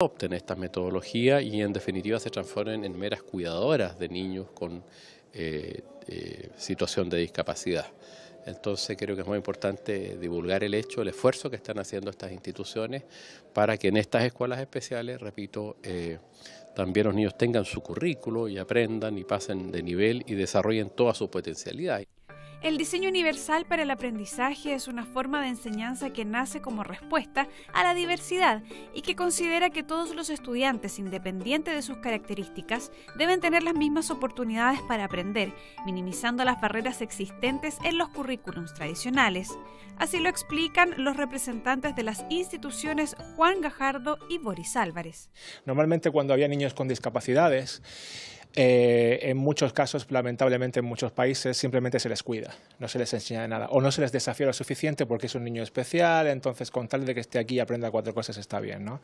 adopten estas metodologías y en definitiva se transformen en meras cuidadoras de niños con eh, eh, situación de discapacidad. Entonces creo que es muy importante divulgar el hecho, el esfuerzo que están haciendo estas instituciones para que en estas escuelas especiales, repito, eh, también los niños tengan su currículo y aprendan y pasen de nivel y desarrollen toda su potencialidad. El diseño universal para el aprendizaje es una forma de enseñanza que nace como respuesta a la diversidad y que considera que todos los estudiantes, independiente de sus características, deben tener las mismas oportunidades para aprender, minimizando las barreras existentes en los currículums tradicionales. Así lo explican los representantes de las instituciones Juan Gajardo y Boris Álvarez. Normalmente cuando había niños con discapacidades, eh, en muchos casos, lamentablemente en muchos países, simplemente se les cuida, no se les enseña de nada o no se les desafía lo suficiente porque es un niño especial, entonces con tal de que esté aquí y aprenda cuatro cosas está bien. ¿no?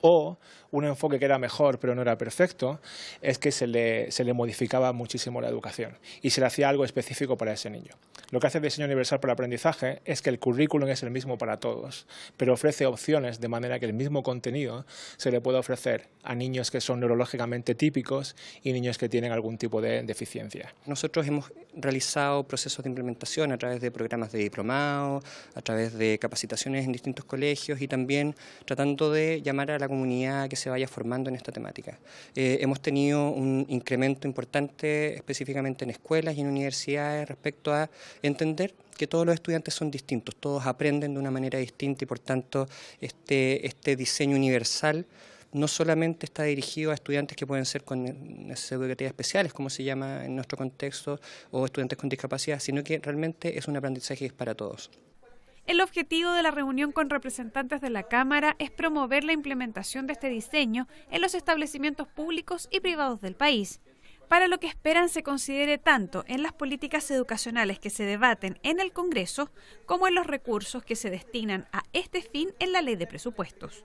O un enfoque que era mejor pero no era perfecto es que se le, se le modificaba muchísimo la educación y se le hacía algo específico para ese niño. Lo que hace el diseño universal para el aprendizaje es que el currículum es el mismo para todos, pero ofrece opciones de manera que el mismo contenido se le pueda ofrecer a niños que son neurológicamente típicos y niños que tienen algún tipo de deficiencia. Nosotros hemos realizado procesos de implementación a través de programas de diplomado, a través de capacitaciones en distintos colegios y también tratando de llamar a la comunidad que se vaya formando en esta temática. Eh, hemos tenido un incremento importante específicamente en escuelas y en universidades respecto a entender que todos los estudiantes son distintos, todos aprenden de una manera distinta y por tanto este, este diseño universal no solamente está dirigido a estudiantes que pueden ser con necesidades especiales, como se llama en nuestro contexto, o estudiantes con discapacidad, sino que realmente es un aprendizaje para todos. El objetivo de la reunión con representantes de la Cámara es promover la implementación de este diseño en los establecimientos públicos y privados del país para lo que esperan se considere tanto en las políticas educacionales que se debaten en el Congreso como en los recursos que se destinan a este fin en la ley de presupuestos.